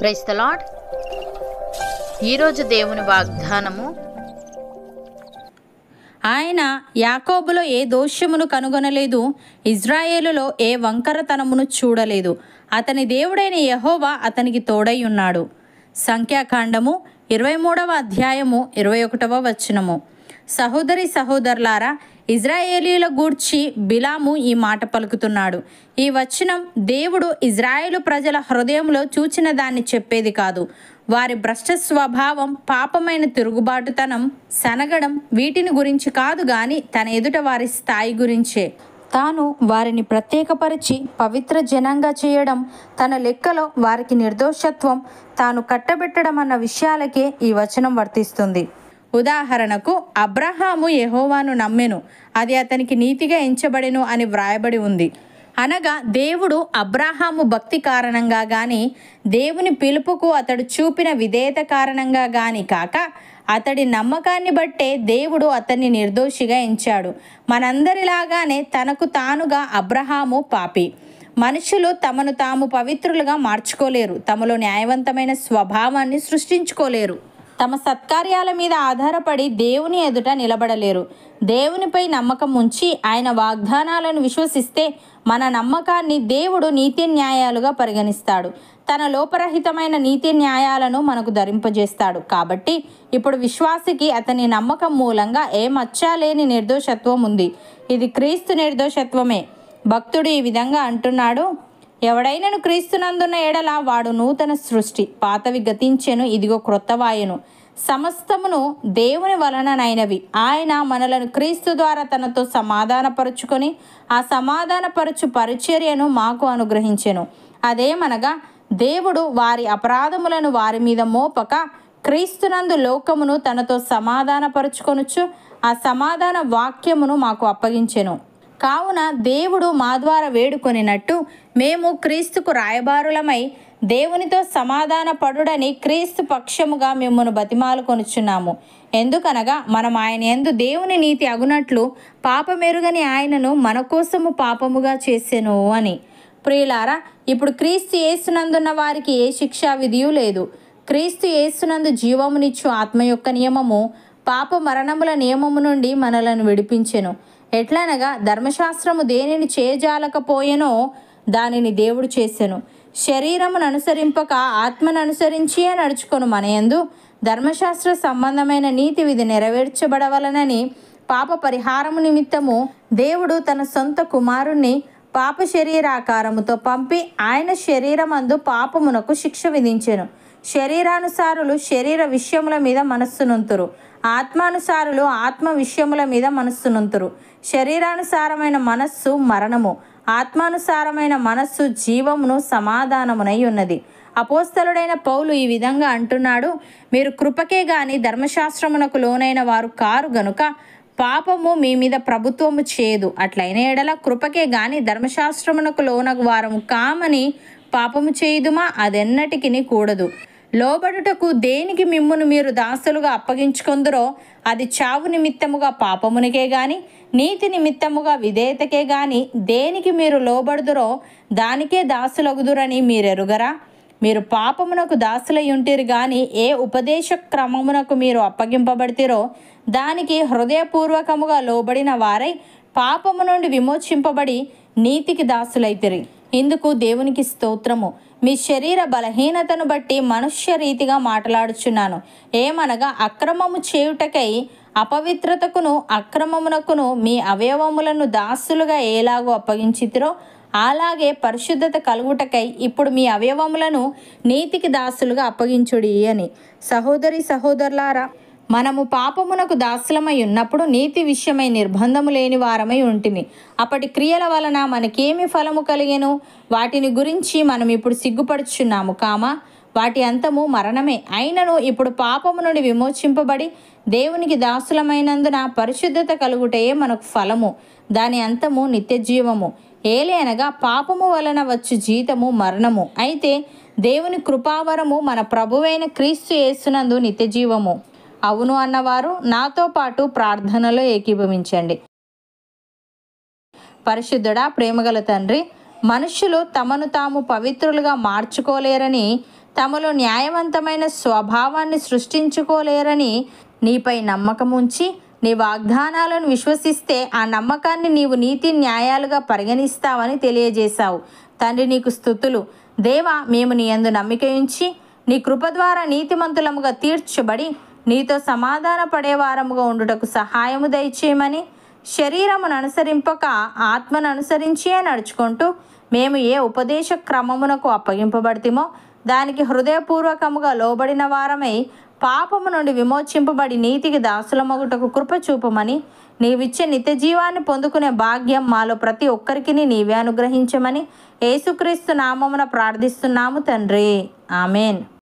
praise the Lord ఈరోజు దేవుని వాగ్దానము ఆయన యాకోబులో ఏ దోష్యమును కనుగొనలేదు ఇజ్రాయేలులో ఏ వంకరతనమును చూడలేదు అతని దేవుడైన యహోవా అతనికి తోడై ఉన్నాడు సంఖ్యాకాండము ఇరవై మూడవ అధ్యాయము ఇరవై ఒకటవ వచనము సహోదరి సహోదరులారా ఇజ్రాయేలీల గూర్చి బిలాము ఈ మాట పలుకుతున్నాడు ఈ వచనం దేవుడు ఇజ్రాయేలు ప్రజల హృదయంలో చూచిన దాన్ని చెప్పేది కాదు వారి భ్రష్ట స్వభావం పాపమైన తిరుగుబాటుతనం సనగడం వీటిని గురించి కాదు గాని తన ఎదుట వారి స్థాయి గురించే తాను వారిని ప్రత్యేకపరిచి పవిత్ర జనంగా చేయడం తన లెక్కలో వారికి నిర్దోషత్వం తాను కట్టబెట్టడం అన్న విషయాలకే ఈ వచనం వర్తిస్తుంది ఉదాహరణకు అబ్రహాము యహోవాను నమ్మెను అది అతనికి నీతిగా ఎంచబడెను అని వ్రాయబడి ఉంది అనగా దేవుడు అబ్రాహాము భక్తి కారణంగా కానీ దేవుని పిలుపుకు అతడు చూపిన విధేయత కారణంగా కానీ కాక అతడి నమ్మకాన్ని బట్టే దేవుడు అతన్ని నిర్దోషిగా ఎంచాడు మనందరిలాగానే తనకు తానుగా అబ్రహాము పాపి మనుషులు తమను తాము పవిత్రులుగా మార్చుకోలేరు తమలో న్యాయవంతమైన స్వభావాన్ని సృష్టించుకోలేరు తమ సత్కార్యాల మీద ఆధారపడి దేవుని ఎదుట నిలబడలేరు దేవునిపై నమ్మకం ఉంచి ఆయన వాగ్దానాలను విశ్వసిస్తే మన నమ్మకాన్ని దేవుడు నీతి న్యాయాలుగా పరిగణిస్తాడు తన లోపరహితమైన నీతి న్యాయాలను మనకు ధరింపజేస్తాడు కాబట్టి ఇప్పుడు విశ్వాసికి అతని నమ్మకం మూలంగా ఏ లేని నిర్దోషత్వం ఉంది ఇది క్రీస్తు నిర్దోషత్వమే భక్తుడు ఈ విధంగా అంటున్నాడు ఎవడైనను క్రీస్తునందున్న ఎడల వాడు నూతన సృష్టి పాతవి గతించెను ఇదిగో క్రొత్తవాయను సమస్తమును దేవుని వలననైనవి ఆయన మనలను క్రీస్తు ద్వారా తనతో సమాధానపరుచుకొని ఆ సమాధానపరుచు పరిచర్యను మాకు అనుగ్రహించెను అదేమనగా దేవుడు వారి అపరాధములను వారి మీద మోపక క్రీస్తునందు లోకమును తనతో సమాధానపరుచుకొనుచు ఆ సమాధాన వాక్యమును మాకు అప్పగించెను కావున దేవుడు మా ద్వారా వేడుకొనినట్టు మేము క్రీస్తుకు రాయబారులమై దేవునితో సమాధాన పడుడని క్రీస్తు పక్షముగా మిమ్మను బతిమాలు కొనుచున్నాము ఎందుకనగా మనం ఆయన ఎందు దేవుని నీతి అగునట్లు పాపమెరుగని ఆయనను మన కోసము పాపముగా చేసెను అని ప్రియులారా ఇప్పుడు క్రీస్తు ఏసునందున్న వారికి ఏ శిక్షా విధియు లేదు క్రీస్తు ఏసునందు జీవమునిచ్చు ఆత్మ యొక్క నియమము పాప మరణముల నియమము నుండి మనలను విడిపించెను ఎట్లనగా ధర్మశాస్త్రము దేనిని చేజాలకపోయేనో దానిని దేవుడు చేసెను శరీరమును అనుసరింపక ఆత్మను అనుసరించియే నడుచుకొను మనయందు ధర్మశాస్త్ర సంబంధమైన నీతి విధి నెరవేర్చబడవలనని పాప పరిహారము నిమిత్తము దేవుడు తన సొంత కుమారుణ్ణి పాప శరీరాకారముతో పంపి ఆయన శరీరమందు పాపమునకు శిక్ష విధించెను శరీరానుసారులు శరీర విషయముల మీద మనస్సునుంతురు ఆత్మానుసారులు ఆత్మ విషయముల మీద మనస్సునుంతురు శరీరానుసారమైన మనస్సు మరణము ఆత్మానుసారమైన మనస్సు జీవమును సమాధానమునై ఉన్నది అపోస్తలుడైన పౌలు ఈ విధంగా అంటున్నాడు మీరు కృపకే గాని ధర్మశాస్త్రమునకు లోనైన వారు కారు గనుక పాపము మీ మీద ప్రభుత్వము చేయదు అట్లయిన ఎడల కృపకే గాని ధర్మశాస్త్రమునకు లోన వారము కామని పాపము చేయుదుమా అదెన్నటికి కూడదు లోబడుటకు దేనికి మిమ్మును మీరు దాసులుగా అప్పగించుకుందరో అది చావు నిమిత్తముగా పాపమునికే గాని నీతి నిమిత్తముగా విధేయతకే గాని దేనికి మీరు లోబడుదురో దానికే దాసులగుదురని మీరెరుగరా మీరు పాపమునకు దాసులై ఉంటారు కానీ ఏ ఉపదేశ క్రమమునకు మీరు అప్పగింపబడితేరో దానికి హృదయపూర్వకముగా లోబడిన వారై పాపము నుండి విమోచింపబడి నీతికి దాసులైతిరి ఇందుకు దేవునికి స్తోత్రము మీ శరీర బలహీనతను బట్టి మనుష్య రీతిగా మాట్లాడుచున్నాను ఏమనగా అక్రమము చేయుటకై అపవిత్రతకును అక్రమమునకును మీ అవయవములను దాసులుగా ఏలాగో అప్పగించితిరో అలాగే పరిశుద్ధత కలుగుటకై ఇప్పుడు మీ అవయవములను నీతికి దాసులుగా అప్పగించుడి అని సహోదరి సహోదరులారా మనము పాపమునకు దాసులమై ఉన్నప్పుడు నీతి విషయమై నిర్బంధము లేని వారమై ఉంటిమి అప్పటి క్రియల వలన మనకేమి ఫలము కలిగెను వాటిని గురించి మనం ఇప్పుడు సిగ్గుపడుచున్నాము కామ వాటి అంతము మరణమే అయినను ఇప్పుడు పాపము నుండి విమోచింపబడి దేవునికి దాసులమైనందున పరిశుద్ధత కలుగుటయే మనకు ఫలము దాని అంతము నిత్య జీవము ఏలేనగా పాపము వలన వచ్చు జీతము మరణము అయితే దేవుని కృపావరము మన ప్రభువైన క్రీస్తు యేసునందు నిత్య జీవము అవును అన్నవారు నాతో పాటు ప్రార్థనలో ఏకీభవించండి పరిశుద్ధుడా ప్రేమగల తండ్రి మనుషులు తమను తాము పవిత్రులుగా మార్చుకోలేరని తమలో న్యాయవంతమైన స్వభావాన్ని సృష్టించుకోలేరని నీపై నమ్మకం ఉంచి నీ వాగ్దానాలను విశ్వసిస్తే ఆ నమ్మకాన్ని నీవు నీతి న్యాయాలుగా పరిగణిస్తావని తెలియజేశావు తండ్రి నీకు స్థుతులు దేవా మేము నీ ఎందు నమ్మిక ఉంచి నీ కృప ద్వారా నీతిమంతులముగా తీర్చబడి నీతో సమాధాన పడేవారముగా ఉండుటకు సహాయము దయచేయమని శరీరమును అనుసరింపక ఆత్మను అనుసరించే నడుచుకుంటూ మేము ఏ ఉపదేశ క్రమమునకు అప్పగింపబడితేమో దానికి హృదయపూర్వకముగా లోబడిన వారమై పాపము నుండి విమోచింపబడి నీతికి దాసులమగుటకు కృప చూపమని నీవిచ్చే నిత్య జీవాన్ని పొందుకునే భాగ్యం మాలో ప్రతి ఒక్కరికి నీవే అనుగ్రహించమని యేసుక్రీస్తు నామమున ప్రార్థిస్తున్నాము తండ్రి ఆమెన్